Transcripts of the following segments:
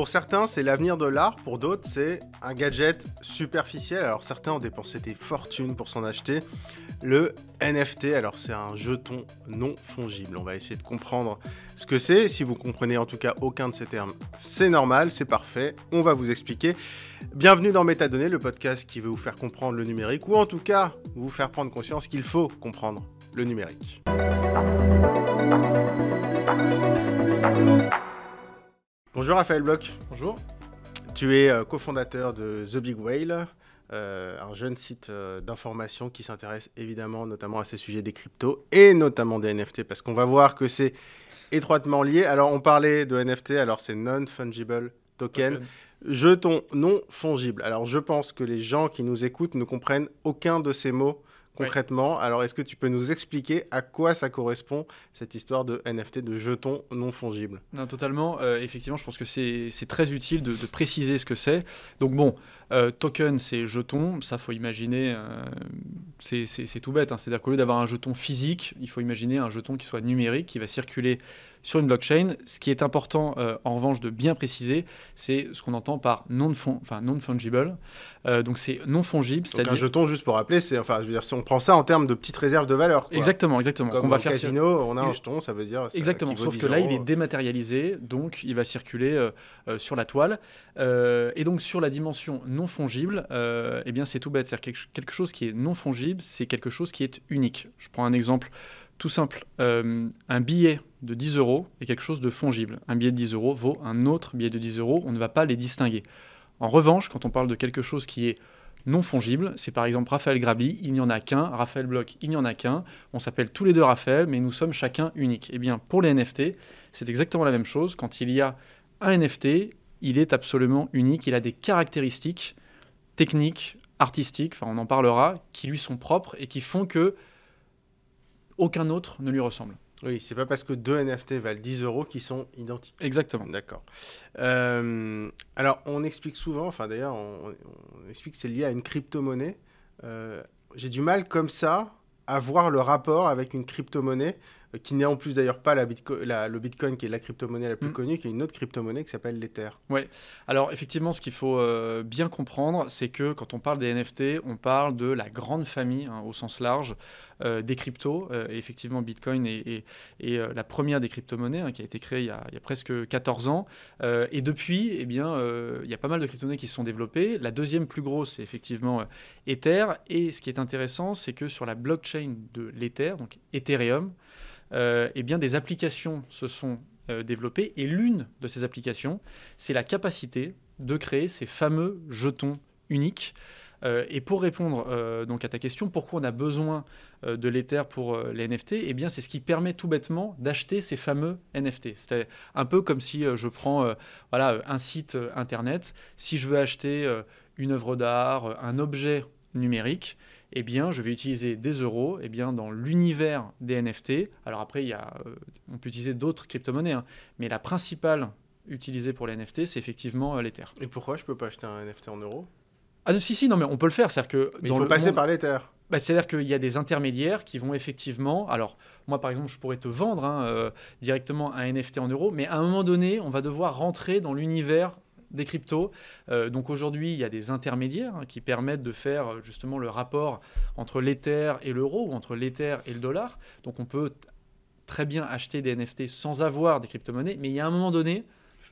Pour certains, c'est l'avenir de l'art, pour d'autres, c'est un gadget superficiel. Alors certains ont dépensé des fortunes pour s'en acheter. Le NFT, alors c'est un jeton non fongible. On va essayer de comprendre ce que c'est. Si vous comprenez en tout cas aucun de ces termes, c'est normal, c'est parfait. On va vous expliquer. Bienvenue dans Métadonnées, le podcast qui veut vous faire comprendre le numérique ou en tout cas vous faire prendre conscience qu'il faut comprendre le numérique. Bonjour Raphaël Bloch. Bonjour. Tu es euh, cofondateur de The Big Whale, euh, un jeune site euh, d'information qui s'intéresse évidemment notamment à ces sujets des cryptos et notamment des NFT parce qu'on va voir que c'est étroitement lié. Alors on parlait de NFT, alors c'est non-fungible token. Jeton non fungible. Alors je pense que les gens qui nous écoutent ne comprennent aucun de ces mots concrètement. Alors, est-ce que tu peux nous expliquer à quoi ça correspond, cette histoire de NFT, de jetons non fongibles Non, totalement. Euh, effectivement, je pense que c'est très utile de, préciser ce que c'est. Donc, bon, euh, token, c'est jeton. Ça, faut imaginer, euh, c'est tout bête. Hein. C'est-à-dire qu'au lieu d'avoir un jeton physique, il faut imaginer un jeton qui soit numérique, qui va circuler sur une blockchain. Ce qui est important, euh, en revanche, de bien préciser, c'est ce qu'on entend par non-fungible. non euh, donc, c'est non-fungible. C'est-à-dire... Un jeton, juste pour rappeler, c'est, enfin, je veux dire, si on prend ça en termes de petite réserve de valeur. Exactement, exactement. on va faire casino, on a un jeton, ça veut dire. exactement, sauf que là, il est dématérialisé, donc il va circuler euh, sur la toile. et donc, sur la dimension non-fungible, eh bien, c'est tout bête. C'est-à-dire quelque chose qui est non-fungible, c'est quelque chose qui est unique. Je prends un exemple tout simple. un billet de 10 euros est quelque chose de fongible. Un billet de 10 euros vaut un autre billet de 10 euros, on ne va pas les distinguer. En revanche, quand on parle de quelque chose qui est non fongible, c'est par exemple Raphaël Grabli, il n'y en a qu'un, Raphaël Bloch, il n'y en a qu'un, on s'appelle tous les deux Raphaël, mais nous sommes chacun unique. Et eh bien pour les NFT, c'est exactement la même chose, quand il y a un NFT, il est absolument unique, il a des caractéristiques techniques, artistiques, enfin on en parlera, qui lui sont propres et qui font que aucun autre ne lui ressemble. Oui, c'est pas parce que deux NFT valent 10 euros qu'ils sont identiques. Exactement. D'accord. Euh, alors, on explique souvent, enfin d'ailleurs, on, explique que c'est lié à une crypto-monnaie. Euh, j'ai du mal comme ça à voir le rapport avec une crypto-monnaie qui n'est en plus d'ailleurs pas le Bitcoin qui est la crypto-monnaie la plus mm. connue, qui est une autre crypto-monnaie qui s'appelle l'Ether. Oui, alors effectivement, ce qu'il faut euh, bien comprendre, c'est que quand on parle des NFT, on parle de la grande famille hein, au sens large euh, des cryptos. Euh, et effectivement, Bitcoin est, la première des crypto-monnaies hein, qui a été créée il y a, presque 14 ans. et depuis, eh bien, il y a pas mal de crypto-monnaies qui se sont développées. La deuxième plus grosse, c'est effectivement Ether. Et ce qui est intéressant, c'est que sur la blockchain de l'Ether, donc Ethereum, euh, eh bien, des applications se sont euh, développées. Et l'une de ces applications, c'est la capacité de créer ces fameux jetons uniques. Euh, et pour répondre donc à ta question, pourquoi on a besoin de l'Ether pour les NFT Eh bien, c'est ce qui permet tout bêtement d'acheter ces fameux NFT. C'était un peu comme si je prends voilà, un site internet. Si je veux acheter une œuvre d'art, un objet numérique, eh bien, je vais utiliser des euros eh bien, dans l'univers des NFT. Alors après, il y a, euh, on peut utiliser d'autres crypto-monnaies, hein. mais la principale utilisée pour les NFT, c'est effectivement euh, l'Ether. Et pourquoi je peux pas acheter un NFT en euros Ah non, si, si, non, mais on peut le faire. cest que dans le passer par l'Ether. Bah, C'est-à-dire qu'il y a des intermédiaires qui vont effectivement. Alors, moi, par exemple, je pourrais te vendre hein, euh, directement un NFT en euros, mais à un moment donné, on va devoir rentrer dans l'univers des cryptos. Euh, donc aujourd'hui, il y a des intermédiaires hein, qui permettent de faire euh, justement le rapport entre l'Ether et l'euro ou entre l'Ether et le dollar. Donc on peut très bien acheter des NFT sans avoir des crypto-monnaies, mais il y a un moment donné,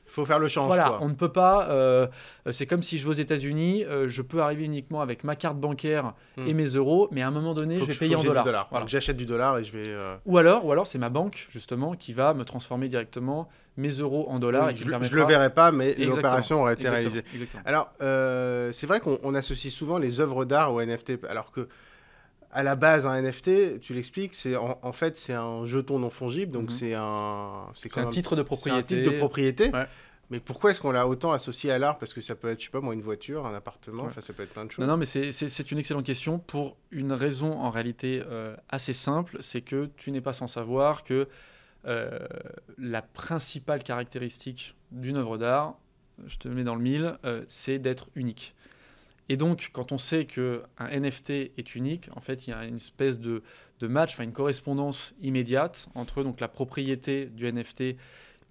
faut faire le change. Voilà, on ne peut pas. Euh, c'est comme si je vais aux États-Unis, euh, je peux arriver uniquement avec ma carte bancaire et hmm. mes euros, mais à un moment donné, je vais payer en dollars. Dollar. J'achète du dollar et je vais. Euh, ou alors, ou alors c'est ma banque justement qui va me transformer directement mes euros en dollars. et je, ne le verrai pas, mais l'opération aurait été réalisée. Exactement. Alors, c'est vrai qu'on associe souvent les œuvres d'art au NFT, alors que à la base, un NFT, tu l'expliques, c'est en, fait c'est un jeton non fongible, donc mhm. c'est un un, titre de propriété. de propriété. Mais pourquoi est-ce qu'on l'a autant associé à l'art Parce que ça peut être, je sais pas moi, une voiture, un appartement, enfin ça peut être plein de choses. Non, mais c'est une excellente question pour une raison en réalité euh, assez simple, c'est que tu n'es pas sans savoir que euh, la principale caractéristique d'une œuvre d'art, je te mets dans le mille, euh, c'est d'être unique. Et donc, quand on sait qu'un NFT est unique, en fait, il y a une espèce de, match, enfin une correspondance immédiate entre donc, la propriété du NFT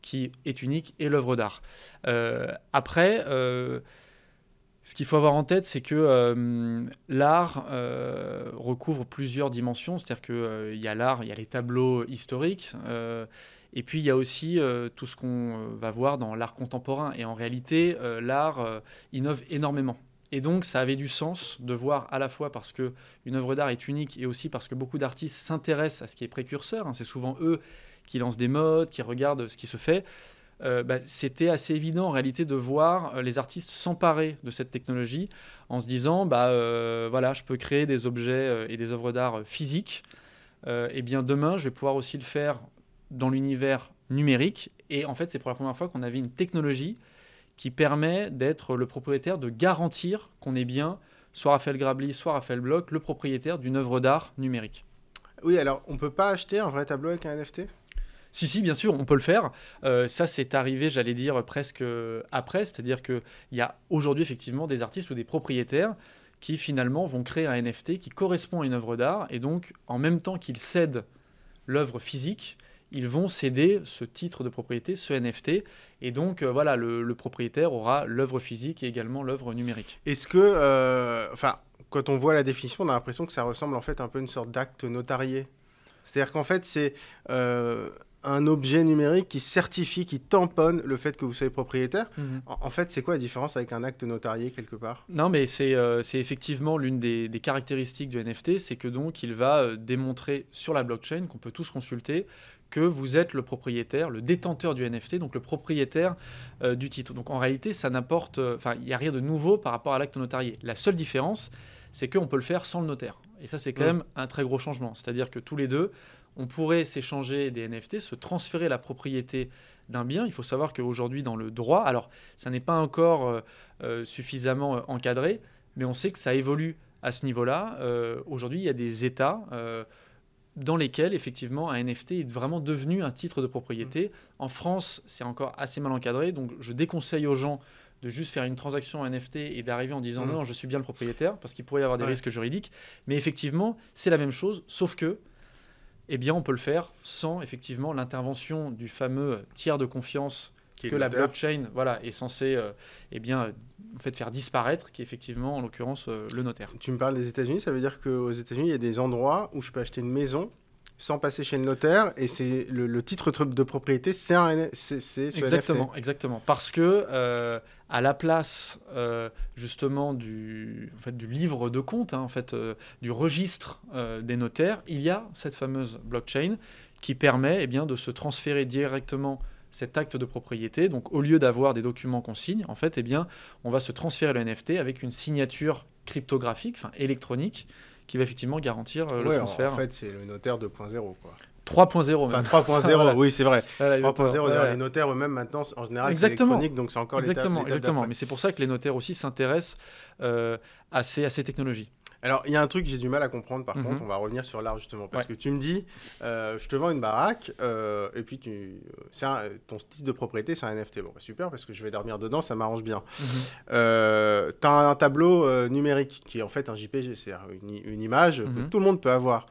qui est unique et l'œuvre d'art. Euh, après, euh, ce qu'il faut avoir en tête, c'est que euh, l'art recouvre plusieurs dimensions, c'est-à-dire qu'il y a l'art, il y a les tableaux historiques. et puis il y a aussi tout ce qu'on va voir dans l'art contemporain. Et en réalité, l'art innove énormément. Et donc, ça avait du sens de voir à la fois parce que une œuvre d'art est unique et aussi parce que beaucoup d'artistes s'intéressent à ce qui est précurseur. Hein. c'est souvent eux qui lancent des modes, qui regardent ce qui se fait. Euh, bah, c'était assez évident en réalité de voir euh, les artistes s'emparer de cette technologie en se disant bah euh, voilà je peux créer des objets et des œuvres d'art physiques et eh bien demain je vais pouvoir aussi le faire dans l'univers numérique et en fait c'est pour la première fois qu'on avait une technologie qui permet d'être le propriétaire, de garantir qu'on est bien, soit Raphaël Grabli, soit Raphaël Bloch, le propriétaire d'une œuvre d'art numérique. Oui, alors on ne peut pas acheter un vrai tableau avec un NFT si, si, bien sûr, on peut le faire. Euh, ça, c'est arrivé, j'allais dire, presque après. C'est-à-dire qu'il y a aujourd'hui effectivement des artistes ou des propriétaires qui finalement vont créer un NFT qui correspond à une œuvre d'art. Et donc, en même temps qu'ils cèdent l'œuvre physique, ils vont céder ce titre de propriété, ce NFT. Et donc, euh, voilà, le, propriétaire aura l'œuvre physique et également l'œuvre numérique. Est-ce que, euh, enfin, quand on voit la définition, on a l'impression que ça ressemble en fait un peu à une sorte d'acte notarié. C'est-à-dire qu'en fait, c'est euh, un objet numérique qui certifie, qui tamponne le fait que vous soyez propriétaire. Mhm. En, fait, c'est quoi la différence avec un acte notarié quelque part Non, mais euh, c'est effectivement l'une des, caractéristiques du NFT, c'est que donc il va euh, démontrer sur la blockchain qu'on peut tous consulter que vous êtes le propriétaire, le détenteur du NFT, donc le propriétaire euh, du titre. Donc en réalité, ça n'apporte, enfin, il n'y a rien de nouveau par rapport à l'acte notarié. La seule différence, c'est qu'on peut le faire sans le notaire. Et ça, c'est quand même un très gros changement. C'est-à-dire que tous les deux, on pourrait s'échanger des NFT, se transférer la propriété d'un bien. Il faut savoir qu'aujourd'hui, dans le droit, alors ça n'est pas encore euh, euh, suffisamment euh, encadré, mais on sait que ça évolue à ce niveau-là. Aujourd'hui, il y a des États dans lesquels, effectivement, un NFT est vraiment devenu un titre de propriété. Mm. En France, c'est encore assez mal encadré, donc je déconseille aux gens de juste faire une transaction NFT et d'arriver en disant mm. non, je suis bien le propriétaire, parce qu'il pourrait y avoir des risques juridiques. Mais effectivement, c'est la même chose, sauf que eh bien on peut le faire sans effectivement l'intervention du fameux tiers de confiance que la blockchain voilà, est censée euh, eh bien, euh, fait, faire disparaître, qui est effectivement, en l'occurrence, euh, le notaire. Tu me parles des États-Unis, ça veut dire qu'aux États-Unis, il y a des endroits où je peux acheter une maison sans passer chez le notaire, et c'est le, titre de propriété, c'est ce exactement, NFT. Exactement, parce que euh, à la place euh, justement du, en fait, du livre de compte, hein, en fait, euh, du registre des notaires, il y a cette fameuse blockchain qui permet eh bien, de se transférer directement cet acte de propriété. Donc au lieu d'avoir des documents qu'on signe, en fait, eh bien, on va se transférer le NFT avec une signature cryptographique, enfin électronique, qui va effectivement garantir euh, le ouais, transfert. En fait, c'est le notaire 2.0. 3.0 Enfin, 3.0, oui, c'est vrai. 3.0, les notaires eux-mêmes, maintenant, en général, c'est électronique, donc c'est encore Exactement, exactement. Mais c'est pour ça que les notaires aussi s'intéressent euh, à ces technologies. Alors, il y a un truc que j'ai du mal à comprendre, par mhm. contre, on va revenir sur l'art justement, parce que tu me dis, euh, je te vends une baraque, euh, et puis tu, euh, ton style de propriété, c'est un NFT. Bon, bah, super, parce que je vais dormir dedans, ça m'arrange bien. Mhm. tu as un, tableau numérique, qui est en fait un JPG, c'est-à-dire une, image que mhm. tout le monde peut avoir.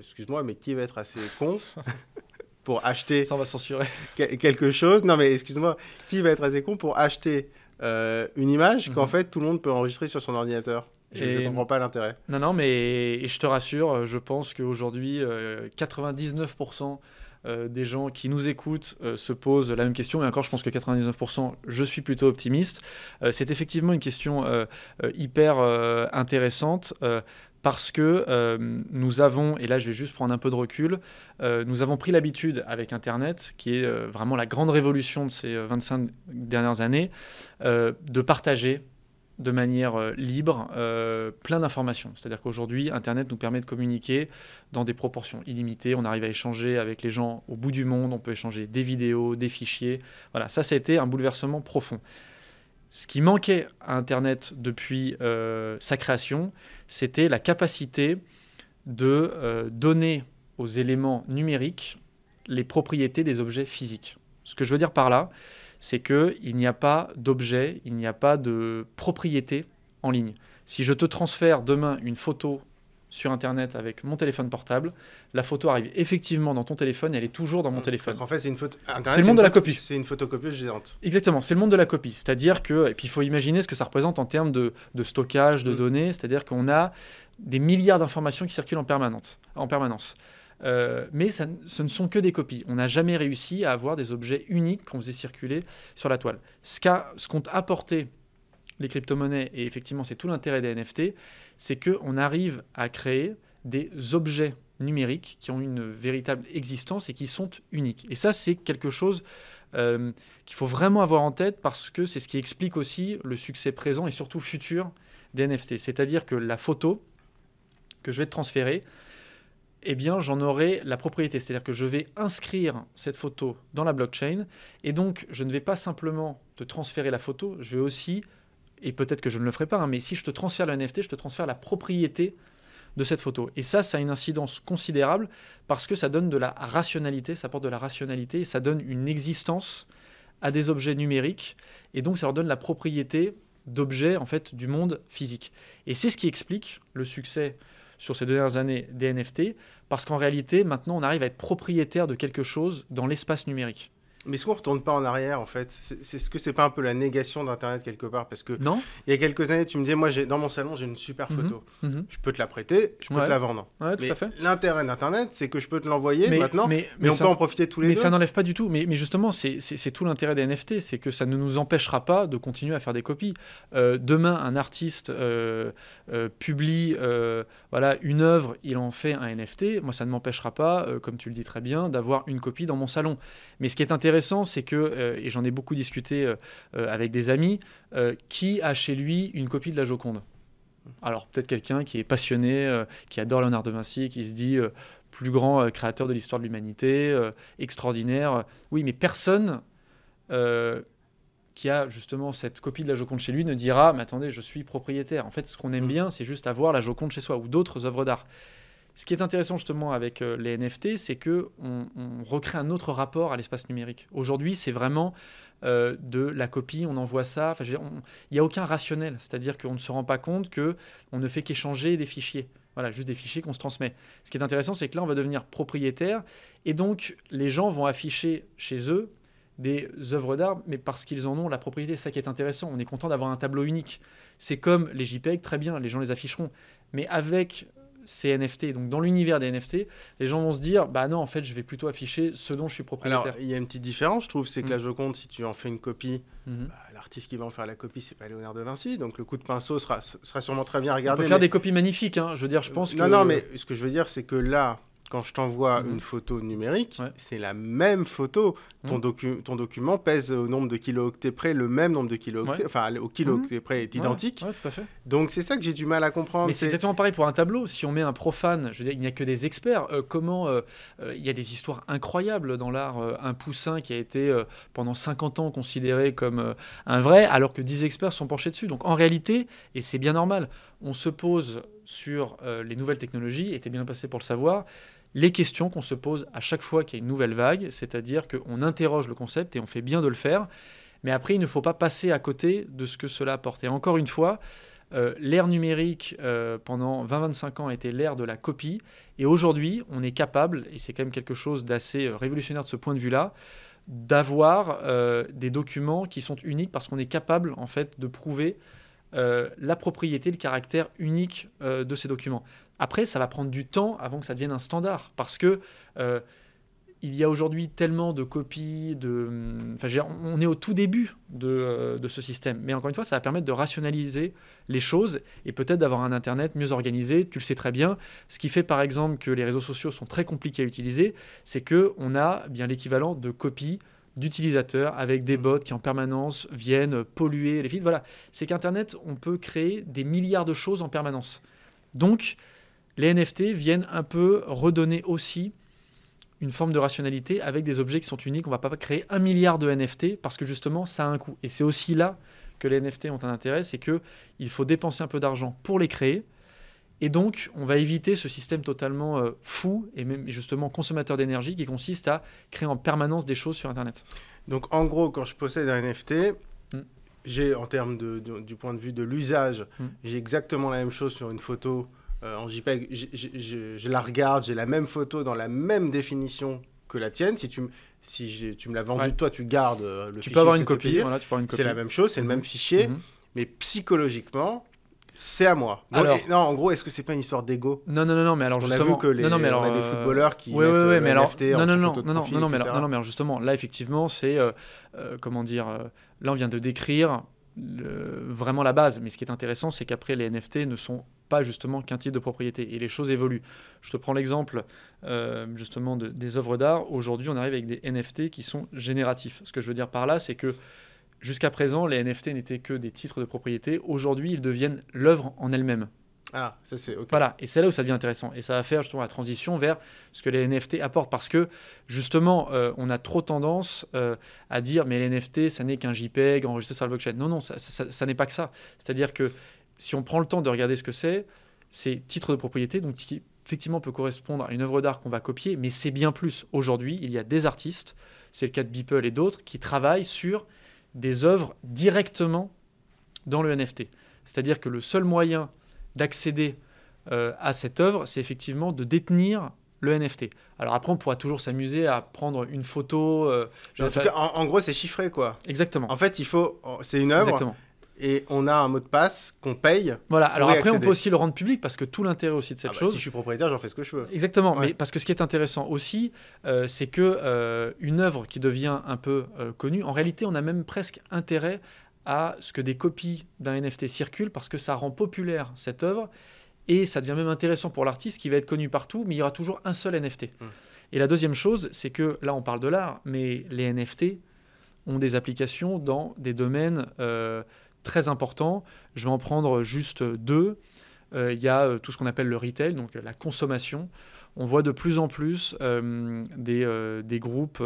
Excuse-moi, mais qui va être assez con pour acheter... Ça, va censurer. Quelque chose, non mais excuse-moi, qui va être assez con pour acheter une image qu'en fait tout le monde peut enregistrer sur son ordinateur je ne comprends pas l'intérêt. Non, non, mais je te rassure, euh, je pense qu'aujourd'hui, 99% euh, euh, des gens qui nous écoutent se posent la même question. Et encore, je pense que 99%, je suis plutôt optimiste. c'est effectivement une question hyper intéressante parce que nous avons, et là je vais juste prendre un peu de recul, nous avons pris l'habitude avec Internet, qui est vraiment la grande révolution de ces 25 dernières années, de partager de manière euh, libre euh, plein d'informations. C'est-à-dire qu'aujourd'hui, Internet nous permet de communiquer dans des proportions illimitées. On arrive à échanger avec les gens au bout du monde, on peut échanger des vidéos, des fichiers. Voilà, ça, ça a été un bouleversement profond. Ce qui manquait à Internet depuis euh, sa création, c'était la capacité de donner aux éléments numériques les propriétés des objets physiques. Ce que je veux dire par là, c'est qu'il n'y a pas d'objet, il n'y a pas de propriété en ligne. Si je te transfère demain une photo sur Internet avec mon téléphone portable, la photo arrive effectivement dans ton téléphone et elle est toujours dans mon mmh, téléphone. En fait, c'est une photo. le monde de la copie. C'est une photocopie géante. Exactement, c'est le monde de la copie. C'est-à-dire que, puis il faut imaginer ce que ça représente en termes de, stockage de mmh. données, c'est-à-dire qu'on a des milliards d'informations qui circulent en En permanence. Euh, mais ce ne sont que des copies. On n'a jamais réussi à avoir des objets uniques qu'on faisait circuler sur la toile. Ce qu'ont apporté les crypto-monnaies, et effectivement c'est tout l'intérêt des NFT, c'est qu'on arrive à créer des objets numériques qui ont une véritable existence et qui sont uniques. Et ça c'est quelque chose euh, qu'il faut vraiment avoir en tête parce que c'est ce qui explique aussi le succès présent et surtout futur des NFT. C'est-à-dire que la photo que je vais te transférer, eh bien, j'en aurai la propriété. C'est-à-dire que je vais inscrire cette photo dans la blockchain. Et donc, je ne vais pas simplement te transférer la photo, je vais aussi, et peut-être que je ne le ferai pas, hein, mais si je te transfère le NFT, je te transfère la propriété de cette photo. Et ça, ça a une incidence considérable parce que ça donne de la rationalité, ça apporte de la rationalité et ça donne une existence à des objets numériques. Et donc, ça leur donne la propriété d'objets, en fait, du monde physique. Et c'est ce qui explique le succès sur ces dernières années des NFT, parce qu'en réalité, maintenant, on arrive à être propriétaire de quelque chose dans l'espace numérique. Mais est-ce qu'on retourne pas en arrière en fait c'est, Est-ce que c'est pas un peu la négation d'Internet quelque part Parce que non. il y a quelques années, tu me disais, moi j'ai dans mon salon j'ai une super photo. Mhm. Mhm. Je peux te la prêter, je peux te la vendre. L'intérêt d'Internet, c'est que je peux te l'envoyer maintenant, mais, mais, on peut en profiter tous les deux. Mais ça n'enlève pas du tout. Mais, justement, c'est, tout l'intérêt des NFT, c'est que ça ne nous empêchera pas de continuer à faire des copies. Euh, demain, un artiste euh, euh, publie voilà une œuvre, il en fait un NFT. Moi, ça ne m'empêchera pas, comme tu le dis très bien, d'avoir une copie dans mon salon. Mais ce qui est intéressant c'est que, euh, et j'en ai beaucoup discuté euh, euh, avec des amis, qui a chez lui une copie de la Joconde alors peut-être quelqu'un qui est passionné, qui adore Léonard de Vinci, qui se dit plus grand créateur de l'histoire de l'humanité, extraordinaire. Oui, mais personne qui a justement cette copie de la Joconde chez lui ne dira, mais attendez, je suis propriétaire. En fait, ce qu'on aime mmh. bien, c'est juste avoir la Joconde chez soi ou d'autres œuvres d'art. Ce qui est intéressant justement avec euh, les NFT, c'est que on, recrée un autre rapport à l'espace numérique. Aujourd'hui, c'est vraiment euh, de la copie, on envoie ça. il n'y a aucun rationnel, c'est-à-dire qu'on ne se rend pas compte que on ne fait qu'échanger des fichiers. Voilà, juste des fichiers qu'on se transmet. Ce qui est intéressant, c'est que là, on va devenir propriétaire, et donc les gens vont afficher chez eux des œuvres d'art, mais parce qu'ils en ont la propriété. C'est ça qui est intéressant. On est content d'avoir un tableau unique. C'est comme les JPEG, très bien, les gens les afficheront. Mais avec c'est NFT. Donc dans l'univers des NFT, les gens vont se dire bah non, en fait, je vais plutôt afficher ce dont je suis propriétaire. Alors il y a une petite différence, je trouve, c'est que là la mm. Joconde, si tu en fais une copie, mm-hmm. bah, l'artiste qui va en faire la copie, c'est pas Léonard de Vinci, donc le coup de pinceau sera, sera sûrement très bien regardé. On peut faire des copies magnifiques, hein. je veux dire, je pense que. Non, non, mais ce que je veux dire, c'est que là, quand je t'envoie mhm. une photo numérique, c'est la même photo. Ton, mhm. ton, document pèse au nombre de kilooctets près, le même nombre de kilooctets, octets enfin au kilooctets mhm. près est identique. Ouais. Tout à fait. Donc c'est ça que j'ai du mal à comprendre. Mais c'est exactement pareil pour un tableau. Si on met un profane, je veux dire, il n'y a que des experts. Euh, comment euh, euh, il y a des histoires incroyables dans l'art. un poussin qui a été pendant 50 ans considéré comme un vrai, alors que 10 experts sont penchés dessus. Donc en réalité, et c'est bien normal, on se pose sur les nouvelles technologies, et es bien passé pour le savoir, les questions qu'on se pose à chaque fois qu'il y a une nouvelle vague, c'est-à-dire qu'on interroge le concept et on fait bien de le faire, mais après il ne faut pas passer à côté de ce que cela apporte. Et encore une fois, euh, l'ère numérique euh, pendant 20-25 ans a été l'ère de la copie, et aujourd'hui on est capable, et c'est quand même quelque chose d'assez euh, révolutionnaire de ce point de vue-là, d'avoir des documents qui sont uniques parce qu'on est capable en fait de prouver la propriété, le caractère unique de ces documents. Après, ça va prendre du temps avant que ça devienne un standard, parce que euh, il y a aujourd'hui tellement de copies, de, enfin, on est au tout début euh, de, ce système. Mais encore une fois, ça va permettre de rationaliser les choses et peut-être d'avoir un Internet mieux organisé. Tu le sais très bien. Ce qui fait par exemple que les réseaux sociaux sont très compliqués à utiliser, c'est que on a bien l'équivalent de copies d'utilisateurs avec des mm. bots qui en permanence viennent polluer les fils Voilà, c'est qu'Internet, on peut créer des milliards de choses en permanence. Donc, les NFT viennent un peu redonner aussi une forme de rationalité avec des objets qui sont uniques. On ne va pas créer un milliard de NFT parce que justement, ça a un coût. Et c'est aussi là que les NFT ont un intérêt, c'est qu'il faut dépenser un peu d'argent pour les créer. Et donc, on va éviter ce système totalement euh, fou et même justement consommateur d'énergie qui consiste à créer en permanence des choses sur Internet. Donc, en gros, quand je possède un NFT, hmm. j'ai, en termes du point de vue de l'usage, hmm. j'ai exactement la même chose sur une photo euh, en JPEG, je, la regarde, j'ai la même photo dans la même définition que la tienne. Si tu, si tu me l'as vendue, toi, tu gardes euh, le tu fichier. Peux copie, tu peux avoir une copie. C'est la même chose, c'est le mhm. même fichier, mhm. mais psychologiquement, c'est à moi. alors, non, en gros, est-ce que c'est pas une histoire d'ego Non, non, non, mais alors justement, que les, non, non, mais alors, on a des euh, footballeurs qui mais NFT non, non, non, non, non, non, mais alors, non, justement, là, effectivement, c'est comment dire Là, on vient de décrire vraiment la base, mais ce qui est intéressant, c'est qu'après, les NFT ne sont pas justement qu'un titre de propriété. Et les choses évoluent. Je te prends l'exemple euh, justement de, des œuvres d'art. Aujourd'hui, on arrive avec des NFT qui sont génératifs. Ce que je veux dire par là, c'est que jusqu'à présent, les NFT n'étaient que des titres de propriété. Aujourd'hui, ils deviennent l'œuvre en elle-même. Ah, ça c'est ok. Voilà, et c'est là où ça devient intéressant. Et ça va faire justement la transition vers ce que les NFT apportent. Parce que justement, euh, on a trop tendance euh, à dire mais les NFT, ça n'est qu'un JPEG enregistré sur le blockchain. Non, non, ça n'est pas que ça. C'est-à-dire que si on prend le temps de regarder ce que c'est, c'est titre de propriété, donc qui effectivement peut correspondre à une œuvre d'art qu'on va copier, mais c'est bien plus. Aujourd'hui, il y a des artistes, c'est le cas de Beeple et d'autres, qui travaillent sur des œuvres directement dans le NFT. C'est-à-dire que le seul moyen d'accéder euh, à cette œuvre, c'est effectivement de détenir le NFT. Alors après, on pourra toujours s'amuser à prendre une photo. Euh, en, gros, c'est chiffré, quoi. Exactement. En fait, il faut. Oh, c'est une œuvre. Exactement et on a un mot de passe qu'on paye. Voilà, alors après, on peut aussi le rendre public parce que tout l'intérêt aussi de cette ah bah, chose. Si je suis propriétaire, j'en fais ce que je veux. Exactement, mais parce que ce qui est intéressant aussi, euh, c'est que euh, une œuvre qui devient un peu euh, connue, en réalité, on a même presque intérêt à ce que des copies d'un NFT circulent parce que ça rend populaire cette œuvre et ça devient même intéressant pour l'artiste qui va être connu partout, mais il y aura toujours un seul NFT. Hum. Et la deuxième chose, c'est que là, on parle de l'art, mais les NFT ont des applications dans des domaines très important. Je vais en prendre juste deux. Euh, il y a euh, tout ce qu'on appelle le retail, donc euh, la consommation. On voit de plus en plus des, groupes,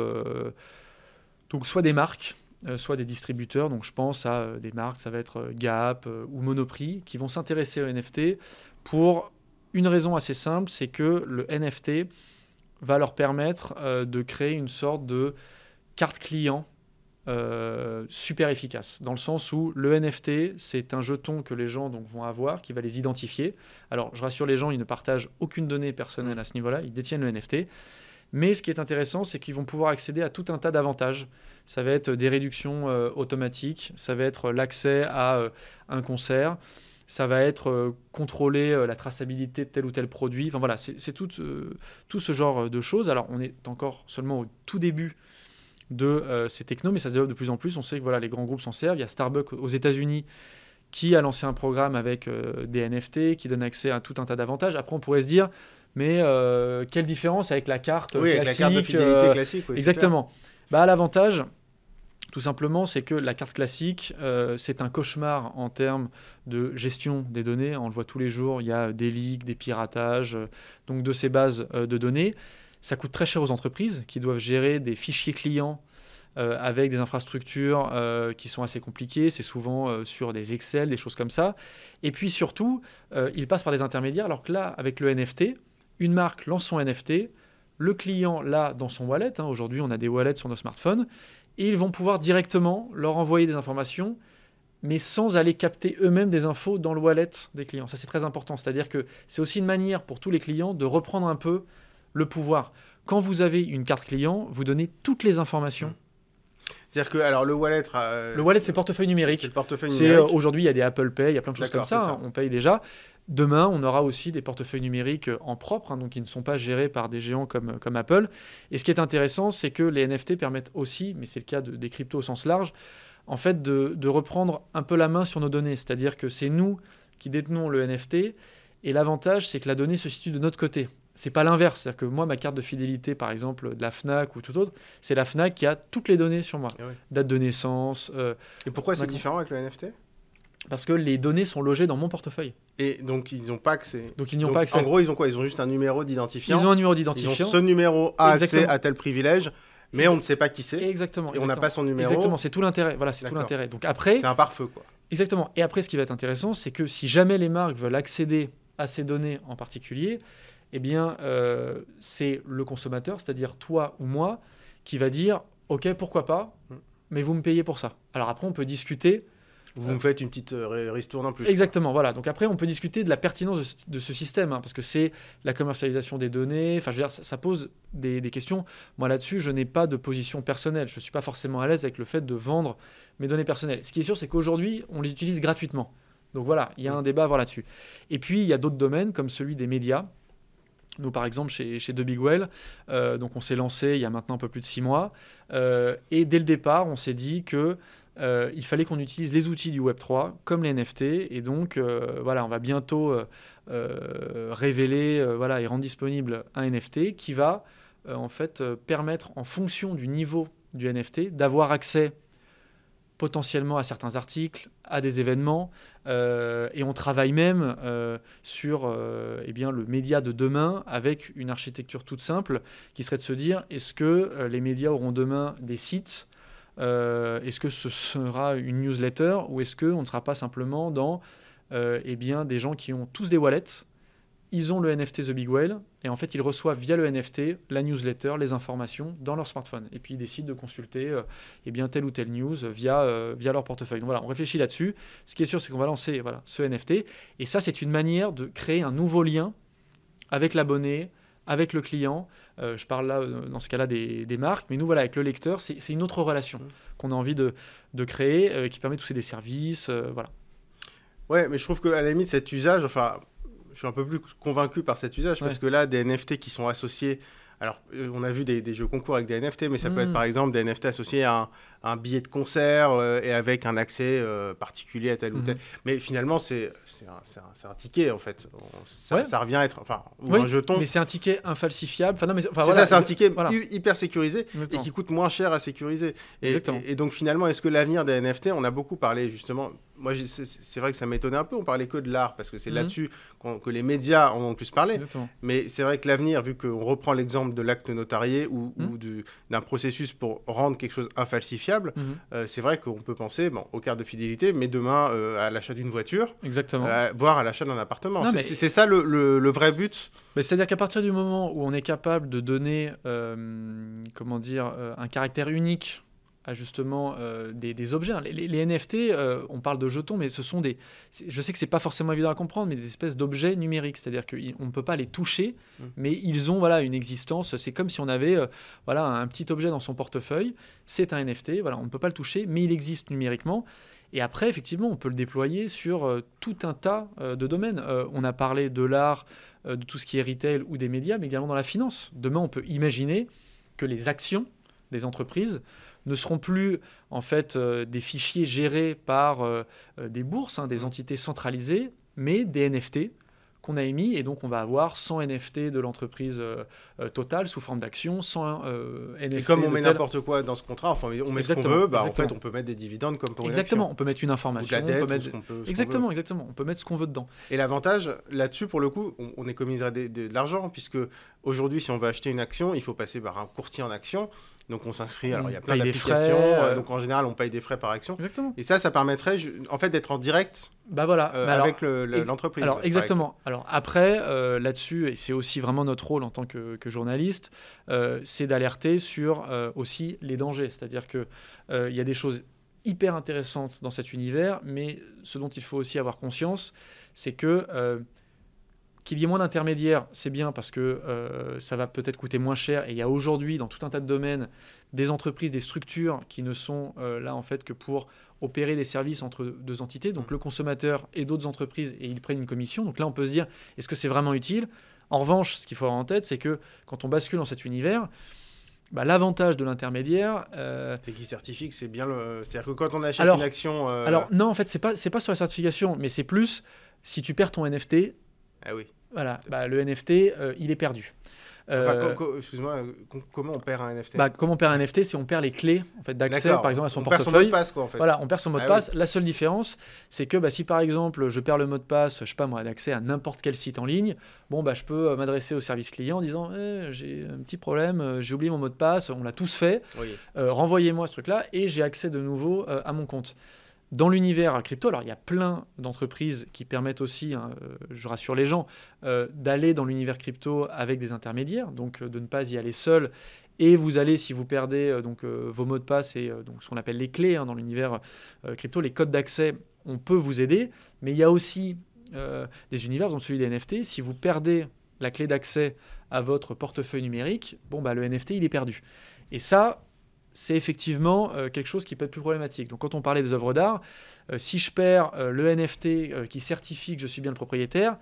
donc soit des marques, soit des distributeurs, donc je pense à des marques, ça va être Gap ou Monoprix, qui vont s'intéresser aux NFT pour une raison assez simple, c'est que le NFT va leur permettre de créer une sorte de carte client euh, super efficace, dans le sens où le NFT, c'est un jeton que les gens donc, vont avoir, qui va les identifier. Alors, je rassure les gens, ils ne partagent aucune donnée personnelle à ce niveau-là, ils détiennent le NFT. Mais ce qui est intéressant, c'est qu'ils vont pouvoir accéder à tout un tas d'avantages. Ça va être des réductions euh, automatiques, ça va être l'accès à euh, un concert, ça va être contrôler la traçabilité de tel ou tel produit. Enfin voilà, c'est tout, tout, ce genre de choses. Alors on est encore seulement au tout début de euh, ces technos, mais ça se développe de plus en plus. On sait que voilà, les grands groupes s'en servent. Il y a Starbucks aux États-Unis qui a lancé un programme avec euh, des NFT qui donne accès à tout un tas d'avantages. Après, on pourrait se dire, mais euh, quelle différence avec la carte classique exactement. Bah, l'avantage, tout simplement, c'est que la carte classique, c'est un cauchemar en termes de gestion des données. On le voit tous les jours, il y a des leaks, des piratages, donc de ces bases de données. Ça coûte très cher aux entreprises qui doivent gérer des fichiers clients euh, avec des infrastructures euh, qui sont assez compliquées. C'est souvent euh, sur des Excel, des choses comme ça. Et puis surtout, ils passent par des intermédiaires, alors que là, avec le NFT, une marque lance son NFT, le client l'a dans son wallet. Hein. Aujourd'hui, on a des wallets sur nos smartphones. Et ils vont pouvoir directement leur envoyer des informations, mais sans aller capter eux-mêmes des infos dans le wallet des clients. Ça, c'est très important. C'est-à-dire que c'est aussi une manière pour tous les clients de reprendre un peu le pouvoir. Quand vous avez une carte client, vous donnez toutes les informations. Mmh. C'est-à-dire que alors le wallet, euh, le wallet c'est portefeuille numérique. C'est euh, aujourd'hui il y a des Apple Pay, il y a plein de choses comme hein, ça, on paye déjà. Demain, on aura aussi des portefeuilles numériques euh, en propre, hein, donc qui ne sont pas gérés par des géants comme, comme Apple. Et ce qui est intéressant, c'est que les NFT permettent aussi, mais c'est le cas des cryptos au sens large, en fait de, de reprendre un peu la main sur nos données. C'est-à-dire que c'est nous qui détenons le NFT, et l'avantage, c'est que la donnée se situe de notre côté c'est pas l'inverse. C'est-à-dire que moi, ma carte de fidélité, par exemple, de la FNAC ou tout autre, c'est la FNAC qui a toutes les données sur moi. Eh Date de naissance. Euh, et pourquoi c'est différent avec le NFT Parce que les données sont logées dans mon portefeuille. Et donc, ils n'ont pas accès. Donc, ils n'y ont pas accès. En gros, ils ont quoi Ils ont juste un numéro d'identifiant. Ils ont un numéro d'identifiant. ce numéro a accès à tel privilège. Mais on ne sait pas qui c'est. Exactement. Et on n'a pas son numéro. Exactement, c'est tout l'intérêt. Voilà, c'est tout l'intérêt. Donc après. C'est un pare-feu, quoi. Exactement. Et après, ce qui va être intéressant, c'est que si jamais les marques veulent accéder à ces données en particulier, eh bien, euh, c'est le consommateur, c'est-à-dire toi ou moi, qui va dire Ok, pourquoi pas, mm. mais vous me payez pour ça. Alors après, on peut discuter. Vous me faites une petite euh, ristourne en plus. Exactement, voilà. Donc après, on peut discuter de la pertinence de ce, système, hein, parce que c'est la commercialisation des données. Enfin, je veux dire, ça, pose des, des, questions. Moi, là-dessus, je n'ai pas de position personnelle. Je ne suis pas forcément à l'aise avec le fait de vendre mes données personnelles. Ce qui est sûr, c'est qu'aujourd'hui, on les utilise gratuitement. Donc voilà, il y a mm. un débat à avoir là-dessus. Et puis, il y a d'autres domaines, comme celui des médias nous, par exemple, chez, chez The Big euh, donc on s'est lancé il y a maintenant un peu plus de six mois. Euh, et dès le départ, on s'est dit que euh, il fallait qu'on utilise les outils du Web3 comme les NFT. Et donc, voilà, on va bientôt révéler voilà, et rendre disponible un NFT qui va en fait permettre, en fonction du niveau du NFT, d'avoir accès potentiellement à certains articles, à des événements, euh, et on travaille même euh, sur euh, eh bien, le média de demain avec une architecture toute simple qui serait de se dire est-ce que les médias auront demain des sites Est-ce que ce sera une newsletter ou est-ce qu'on ne sera pas simplement dans eh bien, des gens qui ont tous des wallets ils ont le NFT The Big Whale et en fait ils reçoivent via le NFT la newsletter, les informations dans leur smartphone et puis ils décident de consulter euh, eh bien telle ou telle news via, euh, via leur portefeuille. Donc voilà, on réfléchit là-dessus. Ce qui est sûr, c'est qu'on va lancer voilà, ce NFT et ça, c'est une manière de créer un nouveau lien avec l'abonné, avec le client. Euh, je parle là, dans ce cas-là, des, des, marques, mais nous, voilà, avec le lecteur, c'est une autre relation mmh. qu'on a envie de, de créer qui permet tous ces des services. voilà. Ouais, mais je trouve qu'à la limite, cet usage, enfin je suis un peu plus convaincu par cet usage parce que là, des NFT qui sont associés. Alors, euh, on a vu des, jeux concours avec des NFT, mais ça peut mm. être par exemple des NFT associés à un, billet de concert euh, et avec un accès euh, particulier à tel ou tel. Mm-hmm. Mais finalement, c'est un, ticket en fait. ça, revient à être. Enfin, un jeton. Mais c'est un ticket infalsifiable. Enfin, c'est voilà, ça, c'est un ticket hyper sécurisé et qui coûte moins cher à sécuriser. et, et donc, finalement, est-ce que l'avenir des NFT, on a beaucoup parlé justement moi, c'est vrai que ça m'étonnait un peu. On parlait que de l'art parce que c'est mhm. là-dessus que les médias en ont plus parlé. Mais c'est vrai que l'avenir, vu qu'on reprend l'exemple de l'acte notarié ou, mhm. d'un processus pour rendre quelque chose infalsifiable, mhm. euh, c'est vrai qu'on peut penser bon, au de fidélité, mais demain euh, à l'achat d'une voiture, Exactement. Euh, voire à l'achat d'un appartement. C'est ça le, vrai but. C'est-à-dire qu'à partir du moment où on est capable de donner, comment dire, un caractère unique justement euh, des, objets. Hein. Les, NFT, euh, on parle de jetons, mais ce sont des. Je sais que c'est pas forcément évident à comprendre, mais des espèces d'objets numériques. C'est-à-dire qu'on ne peut pas les toucher, mmh. mais ils ont voilà une existence. C'est comme si on avait euh, voilà un petit objet dans son portefeuille. C'est un NFT. Voilà, on ne peut pas le toucher, mais il existe numériquement. Et après, effectivement, on peut le déployer sur tout un tas de domaines. on a parlé de l'art, de tout ce qui est retail ou des médias, mais également dans la finance. Demain, on peut imaginer que les actions des entreprises ne seront plus en fait euh, des fichiers gérés par euh, euh, des bourses, hein, des mm. entités centralisées, mais des NFT qu'on a émis et donc on va avoir 100 NFT de l'entreprise totale sous forme d'action, 100 NFT. Et comme on met n'importe quoi dans ce contrat, enfin on met ce qu'on veut, bah, en fait on peut mettre des dividendes comme pour Exactement, on peut mettre une information, on peut mettre... exactement, exactement, on peut mettre ce qu'on veut dedans. Et l'avantage là-dessus pour le coup, on, on économiserait de, de l'argent puisque aujourd'hui si on veut acheter une action, il faut passer par un courtier en action donc on s'inscrit. Alors il y a plein d'applications. Euh, euh, donc en général, on paye des frais par action. Exactement. Et ça, ça permettrait en fait d'être en direct. Bah voilà. Euh, avec l'entreprise. alors exactement. Alors après, là-dessus, et c'est aussi vraiment notre rôle en tant que, que journaliste, c'est d'alerter sur aussi les dangers. C'est-à-dire que il y a des choses hyper intéressantes dans cet univers, mais ce dont il faut aussi avoir conscience, c'est que qu'il y ait moins d'intermédiaires, c'est bien parce que euh, ça va peut-être coûter moins cher. Et il y a aujourd'hui, dans tout un tas de domaines, des entreprises, des structures qui ne sont euh, là en fait que pour opérer des services entre deux entités, donc mm. le consommateur et d'autres entreprises, et ils prennent une commission. Donc là, on peut se dire, est-ce que c'est vraiment utile En revanche, ce qu'il faut avoir en tête, c'est que quand on bascule dans cet univers, bah, l'avantage de l'intermédiaire. Euh... C'est qui certifie que c'est bien le. C'est-à-dire que quand on achète une action. Euh, alors non, en fait, c'est pas c'est pas sur la certification, mais c'est plus si tu perds ton NFT, ah oui. Voilà, bah, le NFT, euh, il est perdu. Euh, excuse-moi, comment on perd un NFT bah, Comment on perd un NFT, c'est on perd les clés en fait, d'accès, par exemple, à son portefeuille. On perd son mot de passe, Voilà, on perd son mot de ah passe. La seule différence, c'est que bah, si, par exemple, je perds le mot de passe, je sais pas moi, d'accès à n'importe quel site en ligne, bon, bah, je peux euh, m'adresser au service client en disant eh, j'ai un petit problème, j'ai oublié mon mot de passe, on l'a tous fait, renvoyez-moi ce truc-là, et j'ai accès de nouveau à mon compte dans l'univers crypto, alors il y a plein d'entreprises qui permettent aussi, hein, euh, je rassure les gens, euh, d'aller dans l'univers crypto avec des intermédiaires, donc euh, de ne pas y aller seul. Et vous allez, si vous perdez donc, vos mots de passe et donc, ce qu'on appelle les clés hein, dans l'univers crypto, les codes d'accès, on peut vous aider. Mais il y a aussi des univers, dont celui des NFT, si vous perdez la clé d'accès à votre portefeuille numérique, bon, bah, le NFT, il est perdu. Et ça, c'est effectivement euh, quelque chose qui peut être plus problématique. Donc quand on parlait des œuvres d'art, euh, si je perds euh, le NFT qui certifie que je suis bien le propriétaire,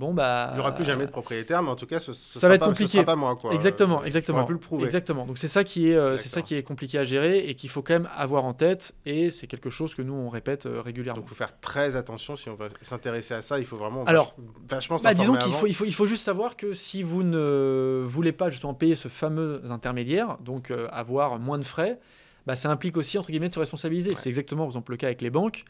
Bon, bah, il n'y aura plus jamais de propriétaire, mais en tout cas, ce, ça va être compliqué. sera pas moi, Exactement, euh, exactement. On plus le prouver. Exactement. Donc c'est ça qui est, euh, c'est ça qui est compliqué à gérer et qu'il faut quand même avoir en tête. Et c'est quelque chose que nous on répète euh, régulièrement. Donc il faut faire très attention si on veut s'intéresser à ça. Il faut vraiment. Alors, vachement bah, disons qu'il faut, il faut, il faut juste savoir que si vous ne voulez pas justement payer ce fameux intermédiaire, donc avoir moins de frais. Bah, ça implique aussi, entre guillemets, de se responsabiliser. C'est exactement, par exemple, le cas avec les banques.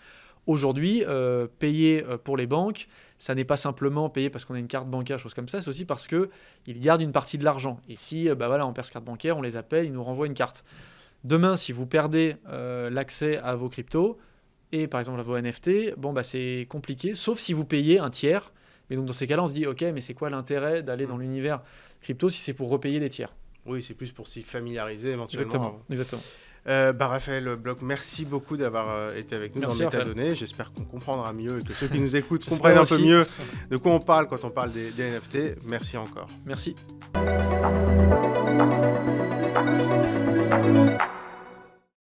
Aujourd'hui, euh, payer euh, pour les banques, ça n'est pas simplement payer parce qu'on a une carte bancaire, chose comme ça, c'est aussi parce qu'ils gardent une partie de l'argent. Et si euh, bah voilà, on perd sa carte bancaire, on les appelle, ils nous renvoient une carte. Demain, si vous perdez l'accès à vos cryptos et par exemple à vos NFT, bon, bah, c'est compliqué, sauf si vous payez un tiers. Mais donc dans ces cas-là, on se dit, ok, mais c'est quoi l'intérêt d'aller mm. dans l'univers crypto si c'est pour repayer des tiers Oui, c'est plus pour s'y familiariser éventuellement. Exactement. Euh, bah, Raphaël Bloch, merci beaucoup d'avoir euh, été avec nous dans l'état donné. J'espère qu'on comprendra mieux et que ceux qui nous écoutent comprennent un peu mieux de quoi on parle quand on parle des, des NFT. Merci encore. Merci.